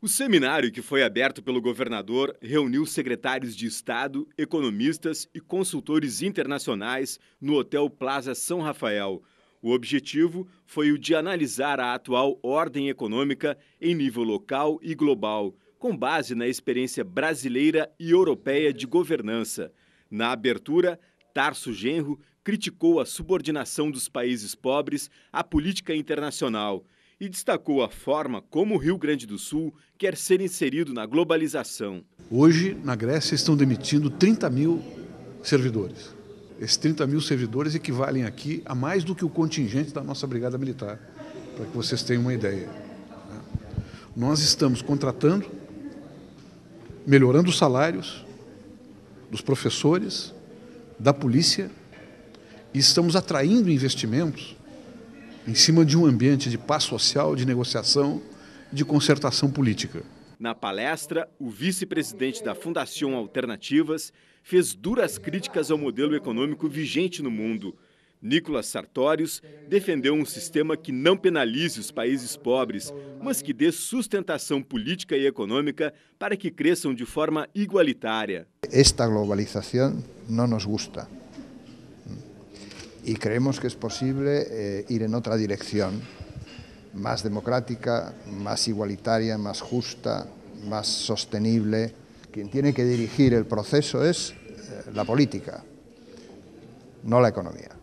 O seminário que foi aberto pelo governador reuniu secretários de Estado, economistas e consultores internacionais no Hotel Plaza São Rafael. O objetivo foi o de analisar a atual ordem econômica em nível local e global, com base na experiência brasileira e europeia de governança. Na abertura, Tarso Genro, criticou a subordinação dos países pobres à política internacional e destacou a forma como o Rio Grande do Sul quer ser inserido na globalização. Hoje, na Grécia, estão demitindo 30 mil servidores. Esses 30 mil servidores equivalem aqui a mais do que o contingente da nossa Brigada Militar, para que vocês tenham uma ideia. Né? Nós estamos contratando, melhorando os salários dos professores, da polícia e estamos atraindo investimentos em cima de um ambiente de paz social, de negociação, de concertação política. Na palestra, o vice-presidente da Fundação Alternativas fez duras críticas ao modelo econômico vigente no mundo. Nicolas Sartorius defendeu um sistema que não penalize os países pobres, mas que dê sustentação política e econômica para que cresçam de forma igualitária. Esta globalização não nos gusta. y creemos que es posible eh, ir en otra dirección, más democrática, más igualitaria, más justa, más sostenible. Quien tiene que dirigir el proceso es eh, la política, no la economía.